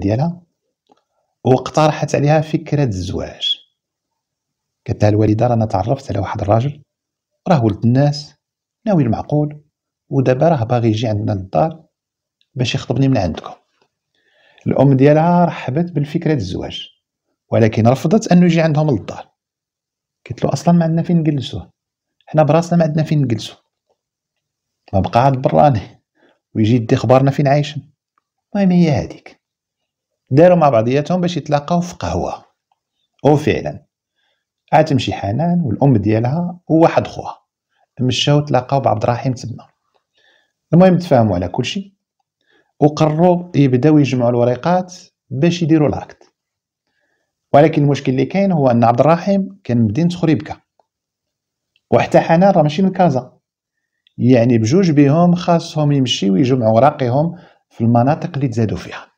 ديالها واقترحت عليها فكره الزواج قالت الوالده رانا تعرفت على واحد الراجل راه ولد الناس ناوي المعقول ودابا راه باغي يجي عندنا للدار باش يخطبني من عندكم الام ديالها رحبت بالفكره الزواج ولكن رفضت انه يجي عندهم للدار قلت له اصلا ما عندنا فين نجلسوه حنا براسنا ما عندنا فين نجلسو ما بقى عاد براني ويجي يدي خبارنا فين عايشين المهم هي هذيك داروا مع بعضياتهم باش يتلاقاو في قهوه وفعلا تمشي حنان والام ديالها وواحد خوها مشاو تلاقاو بعبد الرحيم تما المهم تفاهموا على كل شيء وقرروا يبداو يجمعوا الورقات باش يديروا لاكت ولكن المشكل اللي كاين هو ان عبد الرحيم كان من تخريبكا خريبكه وحتى حنان راه ماشي من كازا يعني بجوج بهم خاصهم يمشيو يجمعوا اوراقهم في المناطق اللي تزادوا فيها